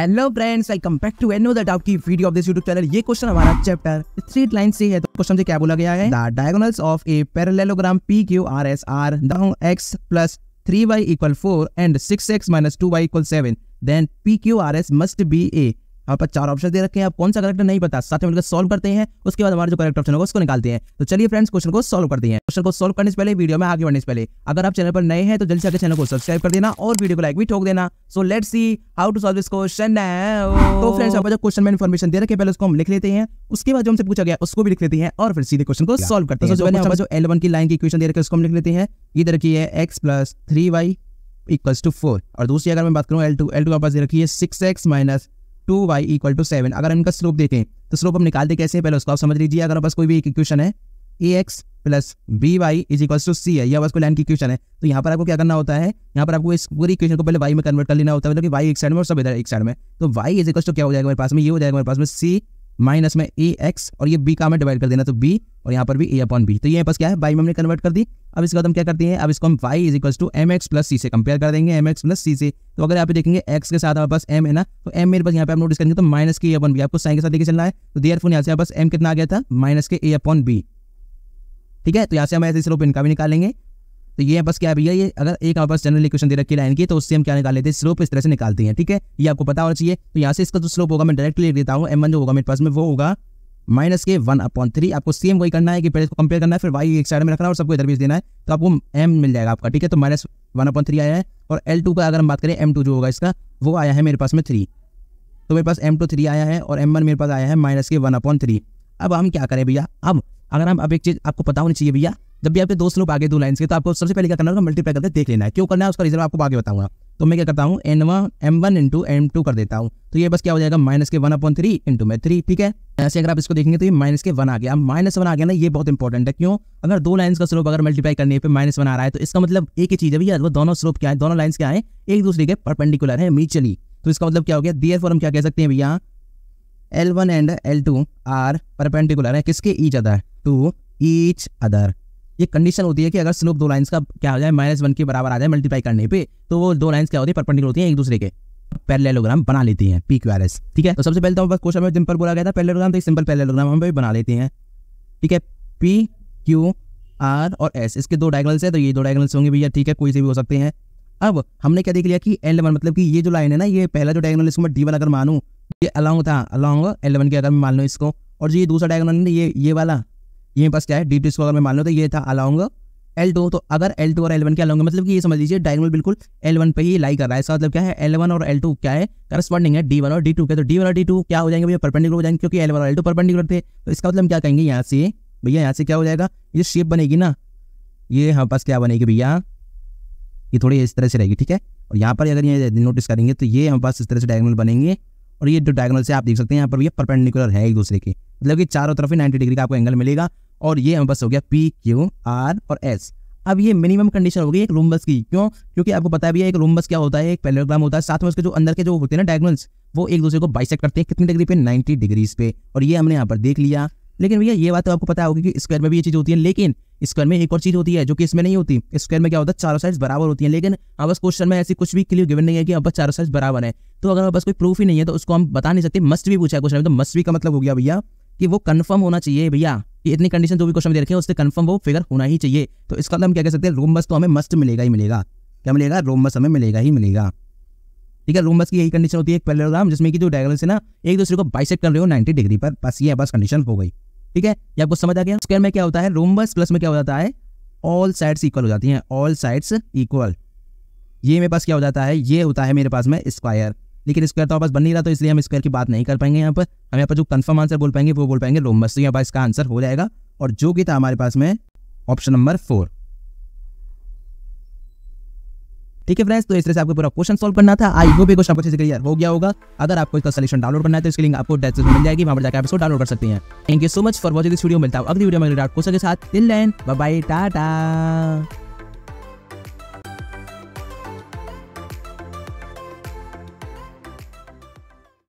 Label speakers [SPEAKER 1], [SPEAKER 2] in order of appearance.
[SPEAKER 1] hello friends welcome back to another की video of this YouTube channel ये question हमारा chapter straight line से है तो क्वेश्चन से क्या बोला गया है the diagonals of a parallelogram P Q R S are x plus three y equal four and six x minus two y equal seven then P Q R S must be a यहाँ पर चार option दे रखे हैं आप कौन सा correct नहीं पता साथ में मिलकर सॉल्व करते हैं उसके बाद हमारे जो करेक्ट ऑप्शन होगा उसको निकालते हैं तो चलिए फ्रेंड्स क्वेश्चन को सॉल्व करते हैं क्वेश्चन को सॉल्व करने से पहले वीडियो में आगे बढ़ने से पहले अगर आप चैनल पर नए हैं तो जल्दी से आगे चैनल को सब्सक्राइब कर देना और वीडियो को लाइक भी ठोक देना so let see how to solve this question तो फ्रेंड्स आप जो क्वेश्चन में इन्फॉर्मेशन दे रखे पहले उसको हम लिख लेते हैं उसके बाद जो हमसे पूछा गया उसको भी लिख लेते हैं और फिर सीधे क्वेश्चन को सॉल्व करते तो हैं तो जो एल वन की लाइन की क्वेश्चन दे रखे उसको हम लिख लेते हैं ये दे है x plus three y equals to four और दूसरी अगर मैं बात करूँ एल टू एल टू आप पास six x minus two y equal to seven अगर हम इनका स्लोप देखें तो स्लोप हम निकालते कैसे पहले उसको आप समझ लीजिए अगर बस कोई भी एक इक्वेशन है a x plus b y is equal to c है यह बस को लाइन की इक्वेशन है तो यहाँ पर आपको क्या करना होता है यहाँ पर आपको इस पूरी इक्वेशन को पहले वाई में कन्वर्ट कर लेना होता है मतलब कि वाई एक साइड में और सब इधर एक साइड में तो वाई इज इक्वल टू क्या हो जाएगा मेरे पास में ये हो जाएगा मेरे पास में सी माइनस में ए एक्स और ये बी का हमें डिवाइड कर देना तो बी और यहाँ पर भी ए अपॉन बी तो ये पास क्या है बाई में हमने कन्वर्ट कर दी अब इसके बाद हम क्या करते हैं अब इसको हम y is equal to m x plus c से कंपेयर कर देंगे एम एक्स प्लस सी से तो अगर आप देखेंगे एक्स के साथ हमारे पास एम है ना तो एम मेरे पास यहाँ पे आप नोटिस करेंगे तो माइनस के ए अपन बी आपको साइन के साथ देखिए चलना है तो देयर फोन यहाँ से आप एम कितना आ गया था माइनस के ए अपॉन बी ठीक है तो यहाँ से हम ऐसे इनका भी निकालेंगे तो ये बस क्या भैया ये अगर एक आपके पास जनरल इक्वेशन दे रखी है लाइन की तो उससे हम क्या निकाल लेते हैं स्लोप इस तरह से निकालते हैं ठीक है ये आपको पता होना चाहिए तो यहाँ से इसका जो स्लोप होगा मैं डायरेक्ट लिख देता हूँ एम जो होगा मेरे पास में वो होगा माइनस के वन अपॉन थ्री आपको सेम वही करना है कि पहले इसको कंपेयर करना है फिर वाई एक साइड में रखना है और सबको इधर भी देना है तो आपको एम मिल जाएगा आपका ठीक है तो माइनस वन अपॉन थ्री आया है और एल टू का अगर हम बात करें एम टू जो होगा इसका वो आया है मेरे पास में थ्री तो मेरे पास एम टू थ्री आया है और एम वन मेरे पास आया है माइनस के वन अपॉन थ्री अब हम क्या करें भैया अब अगर हम अब एक चीज़ आपको पता होनी चाहिए भैया जब भी आपके दोस्त लोग आगे दो लाइन के तो आपको सबसे पहले क्या करना होगा मल्टीप्लाई करके देख लेना है क्यों करना है उसका रीजन आपको आगे बताऊंगा तो मैं क्या करता हूँ N one M one into M two कर देता हूँ तो ये बस क्या हो जाएगा माइनस के वन अपॉन थ्री इंटू में थ्री ठीक है ऐसे अगर आप इसको देखेंगे तो ये माइनस के वन आ गया माइनस वन आ गया ना ये बहुत इंपॉर्टेंट है क्यों अगर दो लाइन का स्लोप अगर मल्टीप्लाई करने पे माइनस वन आ रहा है तो इसका मतलब एक ही चीज है भैया दोनों स्लोप क्या है दोनों लाइन क्या है एक दूसरे के परपेंडिकुलर है म्यूचुअली तो इसका मतलब क्या हो गया दियर फॉर हम क्या कह सकते हैं भैया L one and L two are perpendicular है किसके each other to each other ये कंडीशन होती है कि अगर स्लोप दो लाइंस का क्या हो जाए माइनस वन के बराबर आ जाए मल्टीप्लाई करने पे तो वो दो लाइंस क्या होती है परपेंडिकुलर होती है एक दूसरे के पैरेललोग्राम बना लेती हैं पी क्यू ठीक है तो सबसे पहले तो बस क्वेश्चन में सिंपल बोला गया था पैरेललोग्राम तो एक सिंपल पैरेललोग्राम हम भी बना लेते हैं ठीक है पी क्यू आर और एस इसके दो डायगनल्स है तो ये दो डायगनल्स होंगे भैया ठीक है कोई से भी हो सकते हैं अब हमने क्या देख लिया कि एल वन मतलब कि ये जो लाइन है ना ये पहला जो डायगनल इसको मैं डी वन अगर मानूँ ये अलॉन्ग था अलॉन्ग एलेवन के अगर मैं मान लूँ इसको और जो ये दूसरा डायगनल है ये ये वाला ये पास क्या है डी टू स्क्वायर में मान लो तो ये था अलाउंगा एल टू तो अगर एल टू और एल वन क्या अलाउंगा मतलब कि ये समझ लीजिए डायगोनल बिल्कुल एल वन पे ही लाई कर रहा है इसका मतलब क्या है एल वन और एल टू क्या है करस्पॉन्डिंग है डी वन और डी टू के तो डी वन और डी टू क्या हो जाएंगे भैया परपेंडिकुलर हो जाएंगे क्योंकि एल वन और एल टू परपेंडिकुलर थे तो इसका मतलब क्या कहेंगे यहाँ से भैया यहाँ से क्या हो जाएगा ये शेप बनेगी ना ये हमारे पास क्या बनेगी भैया ये थोड़ी इस तरह से रहेगी ठीक है और यहाँ पर अगर ये नोटिस करेंगे तो ये हमारे पास इस तरह से डायगोनल बनेंगे और ये जो डायगोनल से आप देख सकते हैं यहाँ पर भैया परपेंडिकुलर है एक दूसरे के मतलब कि चारों तरफ ही 90 डिग्री का आपको एंगल मिलेगा और ये हमें बस हो गया पी क्यू आर और एस अब ये मिनिमम कंडीशन होगी एक रूमबस की क्यों क्योंकि आपको पता भी है एक रूम क्या होता है एक पेलोग्राम होता है साथ में उसके जो अंदर के जो होते हैं ना डायगोनल्स वो एक दूसरे को बाइसेक करते हैं कितनी डिग्री पे नाइन्टी डिग्रीज पे और ये हमने यहाँ पर देख लिया लेकिन भैया ये बात तो आपको पता होगी कि स्क्वायर में भी ये चीज होती है लेकिन स्क्वायर में एक और चीज होती है जो कि इसमें नहीं होती स्क्वायर में क्या होता है चारों साइड बराबर होती है लेकिन अब बस क्वेश्चन में ऐसी कुछ भी क्लियर गिवन नहीं है कि अब बस चारों साइड बराबर है तो अगर हमारे कोई प्रूफ ही नहीं है तो उसको हम बता नहीं सकते मस्ट भी पूछा क्वेश्चन में तो मस्ट भी का मतलब हो गया भैया कि वो कन्फर्म होना चाहिए भैया कि इतनी कंडीशन जो भी क्वेश्चन दे रखे हैं उससे कन्फर्म वो फिगर होना ही चाहिए तो इसका मतलब हम क्या कह सकते हैं रूम बस तो हमें मस्ट मिलेगा ही मिलेगा क्या मिलेगा रूम बस हमें मिलेगा ही मिलेगा ठीक है रूम बस की यही कंडीशन होती है पेलोग्राम जिसमें कि जो डायग्राम से ना एक दूसरे को बाइसेक कर रहे हो नाइन्टी डिग्री पर बस ये बस कंडीशन हो गई ठीक है ये आपको समझ आ गया स्क्वायर में क्या होता है रूम बस प्लस में क्या हो जाता है ऑल साइड्स इक्वल हो जाती हैं ऑल साइड्स इक्वल ये मेरे पास क्या हो जाता है ये होता है मेरे पास में स्क्वायर लेकिन स्क्वायर तो आपस बन नहीं रहा तो इसलिए हम स्क्वायर की बात नहीं कर पाएंगे यहाँ पर हम यहाँ पर जो कन्फर्म आंसर बोल पाएंगे वो बोल पाएंगे रोमबस तो यहाँ पर इसका आंसर हो जाएगा और जो कि था हमारे पास में ऑप्शन नंबर फोर ठीक है फ्रेंड्स तो इस तरह से आपको पूरा क्वेश्चन सॉल्व करना था आई होप ये क्वेश्चन आपको अच्छे से क्लियर हो गया होगा अगर आपको इसका सोल्यूशन डाउनलोड करना है तो इसके लिंक आपको डेस्क्रिप्शन मिल जाएगी वहां पर जाकर आप इसको डाउनलोड कर सकते हैं thank you so much for watching this video मिलता हूं अगली वीडियो में क्वेश्चन के साथ till then bye bye Tata